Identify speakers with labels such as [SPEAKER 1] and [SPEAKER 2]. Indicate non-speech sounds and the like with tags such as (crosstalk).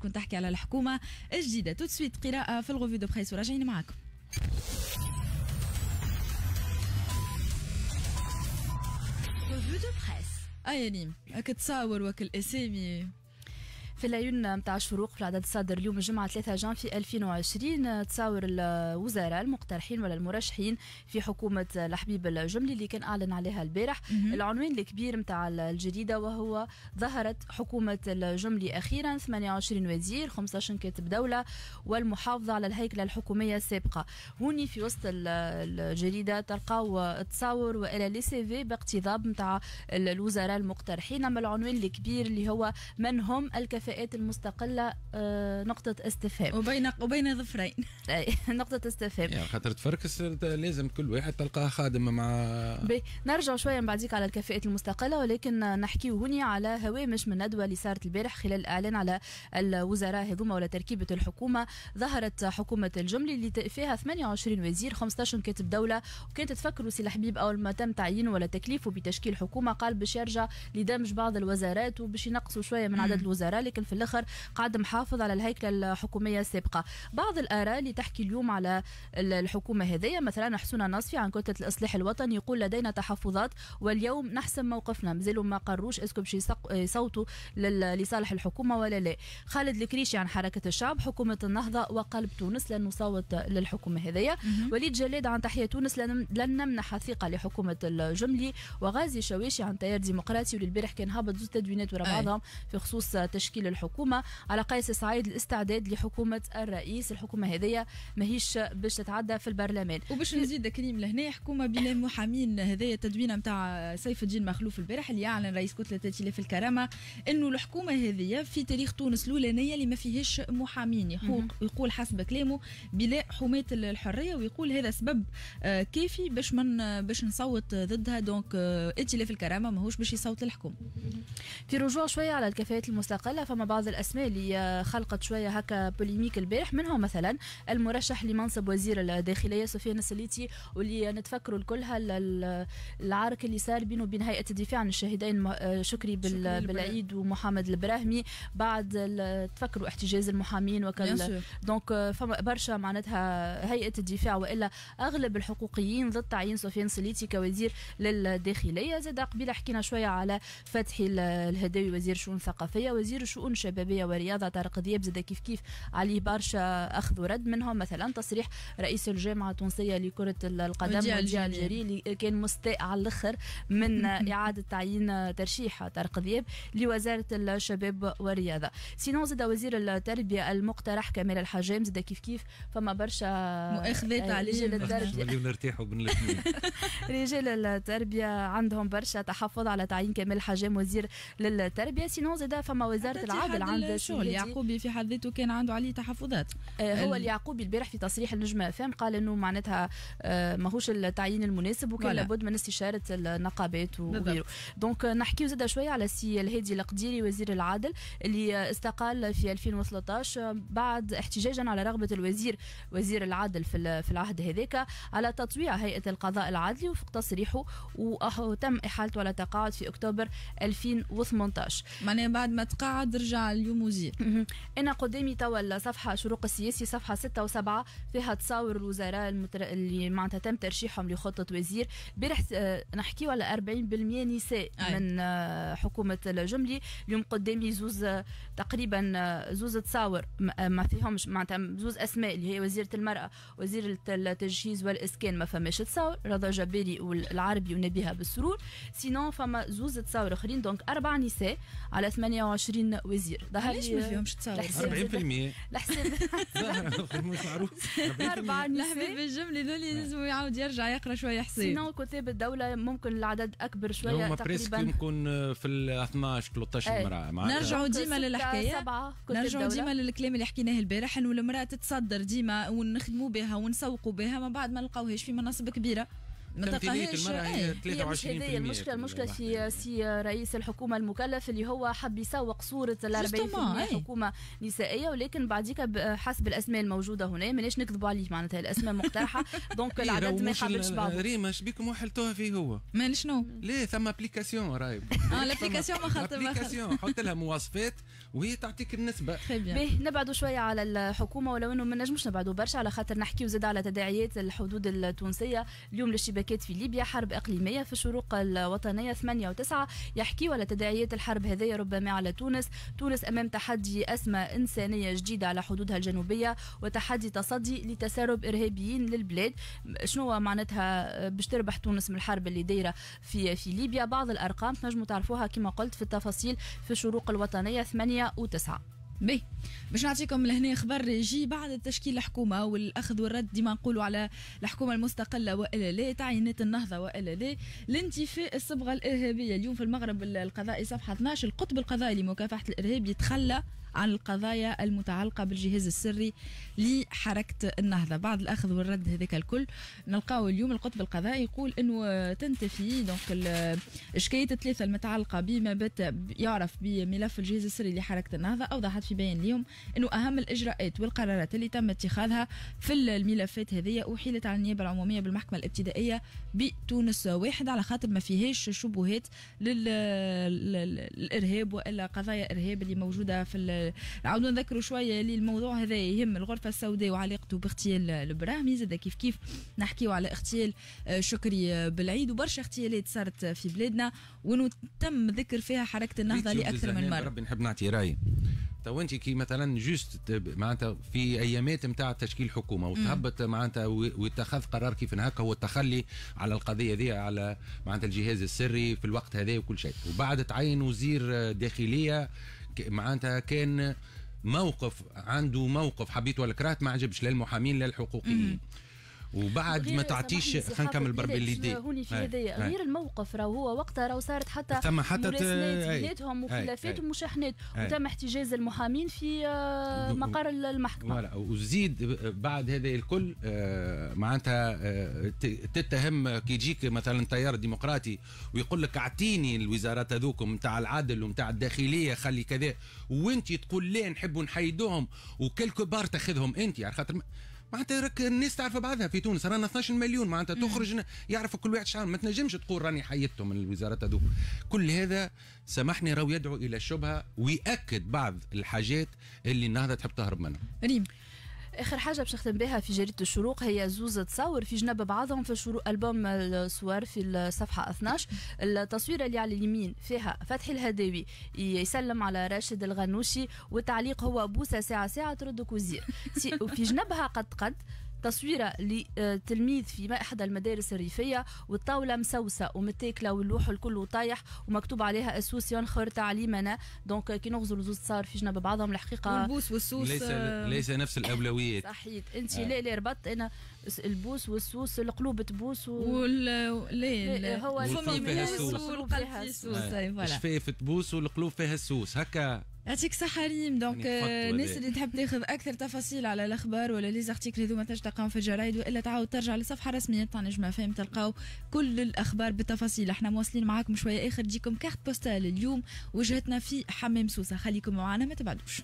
[SPEAKER 1] تكون تحكي على الحكومة الجديدة تو سويت قراءة في الغوفي دو بريس وراجعين معاكم غوفي دو بريس اي آه نيم وكل وكالاسامي في العيون نتاع
[SPEAKER 2] الشروق في العدد الصادر اليوم الجمعة 3 جان في 2020 تصاور الوزراء المقترحين ولا المرشحين في حكومة الحبيب الجملي اللي كان أعلن عليها البارح العنوان الكبير نتاع الجريدة وهو ظهرت حكومة الجملي أخيرا 28 وزير 15 كاتب دولة والمحافظة على الهيكلة الحكومية السابقة هوني في وسط الجريدة تلقاو تصاور وإلى لي سي في باقتضاب نتاع الوزراء المقترحين أما العنوان الكبير اللي هو من هم الكفاءة الكفاءات المستقله آه، نقطه استفهام وبين وبين ظفرين (laughs) نقطه استفهام يعني
[SPEAKER 3] خاطر تفركس لازم كل واحد تلقاه خادم مع
[SPEAKER 2] نرجع شويه من بعديك على الكفاءات المستقله ولكن نحكي هنا على هوامش من ندوه اللي صارت البارح خلال الاعلان على الوزراء هذوما ولا تركيبه الحكومه ظهرت حكومه الجمله اللي فيها 28 وزير 15 كاتب دوله وكانت تفكروا سي الحبيب اول ما تم تعيينه ولا تكليفه بتشكيل حكومه قال باش يرجع لدمج بعض الوزارات وباش ينقصوا شويه من عدد الوزراء لكن ولكن في الاخر قاعد محافظ على الهيكله الحكوميه السابقه بعض الاراء اللي تحكي اليوم على الحكومه هذه مثلا حسون نصفي عن كتله الاصلاح الوطني يقول لدينا تحفظات واليوم نحسم موقفنا مازالوا ما قروش اسكو باش يصوتوا لصالح الحكومه ولا لا خالد الكريشي عن حركه الشعب حكومه النهضه وقلب تونس لن نصوت للحكومه هذيا وليد جلاد عن تحيه تونس لن, نمنح الثقه لحكومه الجملي وغازي شويشي عن تيار ديمقراطي واللي البارح كان هابط زوج تدوينات ورا بعضهم في خصوص تشكيل للحكومه على قياس الصعيد الاستعداد لحكومه الرئيس الحكومه هذيا ماهيش باش تتعدى في البرلمان
[SPEAKER 1] وباش نزيد كريم لهنا حكومه بلا محامين هذية التدوينه نتاع سيف الدين مخلوف البارح اللي اعلن رئيس كتله تاتيلي الكرامه انه الحكومه هذية في تاريخ تونس الاولانيه اللي ما فيهش محامين يقول, حسب كلامه بلا حمايه الحريه ويقول هذا سبب كافي باش من باش نصوت ضدها دونك ائتلاف آه، الكرامه ماهوش باش يصوت الحكومه في رجوع شويه على الكفاءات المستقله فما بعض الاسماء اللي
[SPEAKER 2] خلقت شويه هكا بوليميك البارح منهم مثلا المرشح لمنصب وزير الداخليه سفيان السليتي واللي نتفكروا كلها العارك اللي صار بينه وبين هيئه الدفاع عن الشهيدين شكري بالعيد ومحمد البراهمي بعد تفكروا احتجاز المحامين وكل دونك euh, فما برشا معناتها هيئه الدفاع والا اغلب الحقوقيين ضد تعيين سفيان سليتي كوزير للداخليه زاد قبيله حكينا شويه على فتحي الهداوي وزير الشؤون الثقافيه وزير الشؤون شؤون شبابيه ورياضه طارق ذياب زاد كيف كيف عليه برشا اخذ ورد منهم مثلا تصريح رئيس الجامعه التونسيه لكره القدم وديع الجري اللي كان مستاء على الاخر من (laughs) اعاده تعيين ترشيح طارق ذياب لوزاره الشباب والرياضه سينو زاد وزير التربيه المقترح كمال الحجام زاد كيف كيف فما برشا مؤاخذات آه، عليه التربيه
[SPEAKER 3] (laughs) نرتاحوا بين
[SPEAKER 2] (laughs) رجال التربيه عندهم برشا تحفظ على تعيين كمال الحجام وزير للتربيه سينو زاد فما وزاره العادل عند ذا اليعقوبي في حد ذاته كان عنده عليه تحفظات آه، هو اليعقوبي البارح في تصريح النجمه فهم قال انه معناتها آه، ماهوش التعيين المناسب وكان لابد من استشاره النقابات وغيره دونك نحكيو زاد شويه على سي الهادي القديري وزير العدل اللي استقال في 2013 بعد احتجاجا على رغبه الوزير وزير العدل في في العهد هذاك على تطويع هيئه القضاء العدلي وفق تصريحه وتم احالته على تقاعد في اكتوبر 2018 معناها بعد ما تقاعد ترجع اليوموزي انا قدامي توا الصفحه شروق السياسي صفحه 6 و7 فيها تصاور الوزراء المتر... اللي معناتها تم ترشيحهم لخطه وزير برح آه، نحكيو على 40% نساء من آه، حكومه الجملي اليوم قدامي زوز آه، تقريبا زوز تصاور ما فيهمش معناتها زوز اسماء اللي هي وزيره المراه وزير التجهيز والاسكان ما فماش تصاور رضا جباري والعربي ونبيها بالسرور سينون فما زوز تصاور اخرين دونك اربع نساء على 28 وزير ظهر ليش ما فيهمش تصاور 40%
[SPEAKER 3] لحساب مش معروف 4
[SPEAKER 1] نساء بالجمله ذولي
[SPEAKER 2] لازم يعاود يرجع يقرا شويه حساب سينو كتاب الدوله ممكن العدد اكبر شويه هما بريسك
[SPEAKER 3] يمكن في ال 12 13 مرة نرجعوا
[SPEAKER 1] ديما للحكايه نرجعوا ديما للكلام اللي حكيناه البارح انه المراه تتصدر ديما ونخدموا بها ونسوقوا بها من بعد ما نلقاوهاش في مناصب كبيره
[SPEAKER 2] ما تلقاهاش هي إيه، المشكله المشكله في سي رئيس الحكومه المكلف اللي هو حب يسوق صوره ال 40% إيه. حكومه نسائيه ولكن بعديك حسب الاسماء الموجوده هنا ماناش نكذبوا عليه معناتها الاسماء مقترحه دونك
[SPEAKER 3] (laughs) إيه، العدد ما يحبش بعض ريما شبيكم وحلتوها فيه هو مال شنو ليه ثم ابليكاسيون راهي (laughs) اه الابليكاسيون ما خاطر ابليكاسيون حط لها مواصفات وهي تعطيك النسبه (laughs)
[SPEAKER 2] نبعدوا شويه على الحكومه ولو انه ما نجموش نبعدوا برشا على خاطر نحكيو زاد على تداعيات الحدود التونسيه اليوم للشباب اشتباكات في ليبيا حرب إقليمية في الشروق الوطنية 8 و9 يحكي ولا تداعيات الحرب هذه ربما على تونس تونس أمام تحدي أسمى إنسانية جديدة على حدودها الجنوبية وتحدي تصدي لتسرب إرهابيين للبلاد شنو معناتها باش تربح تونس من الحرب اللي دايرة في في ليبيا بعض الأرقام تنجموا
[SPEAKER 1] تعرفوها كما قلت في التفاصيل في الشروق الوطنية 8 و9 بي باش نعطيكم لهنا خبر يجي بعد تشكيل الحكومه والاخذ والرد ديما نقولوا على الحكومه المستقله والا لا تعيينات النهضه والا لا الانتفاء الصبغه الارهابيه اليوم في المغرب القضائي صفحه 12 القطب القضائي لمكافحه الارهاب يتخلى عن القضايا المتعلقة بالجهاز السري لحركة النهضة بعد الأخذ والرد هذاك الكل نلقاو اليوم القطب القضائي يقول أنه تنتفي دونك شكاية الثلاثة المتعلقة بما بات يعرف بملف الجهاز السري لحركة النهضة أوضحت في بيان اليوم أنه أهم الإجراءات والقرارات اللي تم اتخاذها في الملفات هذه أحيلت على النيابة العمومية بالمحكمة الابتدائية بتونس واحد على خاطر ما فيهاش شبهات للإرهاب وإلا قضايا إرهاب اللي موجودة في نعاودوا آه، نذكروا شويه اللي الموضوع هذا يهم الغرفه السوداء وعلاقته باغتيال البراهمي زاد كيف كيف نحكيو على اغتيال آه، شكري آه، بالعيد وبرشا اغتيالات صارت في بلادنا وانه تم ذكر فيها حركه النهضه لاكثر من مره ربي
[SPEAKER 3] نحب نعطي رايي تو انت كي مثلا جوست معناتها في ايامات نتاع تشكيل حكومه وتهبط معناتها واتخذ قرار كيف هكا هو التخلي على القضيه ذي على معناتها الجهاز السري في الوقت هذا وكل شيء وبعد تعين وزير داخليه معناتها كان موقف عنده موقف حبيت ولا كرهت ما عجبش لا المحامين لا الحقوقيين وبعد ما تعطيش خلينا نكمل بربي اللي هوني في يدي غير
[SPEAKER 2] الموقف راه هو وقتها راه صارت حتى ثم حتى بيناتهم وخلافات ومشاحنات وتم احتجاز المحامين في آه، مقر المحكمه ولا
[SPEAKER 3] وزيد بعد هذا الكل آه، معناتها آه، تتهم كي يجيك مثلا تيار ديمقراطي ويقول لك اعطيني الوزارات هذوكم نتاع العدل ونتاع الداخليه خلي كذا وانت تقول لا نحبوا نحيدوهم وكلكو بار تاخذهم انت على خاطر معناتها راك الناس تعرف بعضها في تونس رانا 12 مليون معناتها تخرج يعرف كل واحد شعار ما تنجمش تقول راني حيدته من الوزارات هذوك كل هذا سامحني راهو يدعو الى الشبهه ويأكد بعض الحاجات اللي النهضه
[SPEAKER 2] تحب تهرب منها ريم اخر حاجه باش نختم بها في جريده الشروق هي زوز تصاور في جنب بعضهم في الشروق البوم الصور في الصفحه 12 التصويره اللي على اليمين فيها فتحي الهداوي يسلم على راشد الغنوشي والتعليق هو بوسه ساعه ساعه ترد كوزير وفي جنبها قد قد تصويره لتلميذ في احدى المدارس الريفيه والطاوله مسوسه ومتاكله واللوح الكل طايح ومكتوب عليها اسوسيون خير تعليمنا دونك كي نغزو الزوز صار في جنب بعضهم الحقيقه البوس والسوس
[SPEAKER 3] ليس آه. ليس نفس الاولويات
[SPEAKER 2] صحيت انت لا آه. لا ربطت انا البوس والسوس القلوب تبوس و... وال هو
[SPEAKER 1] الفم فيها السوس والقلب آه. فيها السوس فيها
[SPEAKER 3] تبوس والقلوب فيها السوس هكا
[SPEAKER 1] يعطيك الصحة ريم دونك آه، الناس اللي تحب تاخذ أكثر تفاصيل على الأخبار ولا لي زارتيكل هذوما تنجم تلقاهم في الجرايد وإلا تعاود ترجع للصفحة الرسمية تاع نجمة فهم تلقاو كل الأخبار بالتفاصيل احنا مواصلين معاكم شوية آخر تجيكم كارت بوستال اليوم وجهتنا في حمام سوسة خليكم معانا ما تبعدوش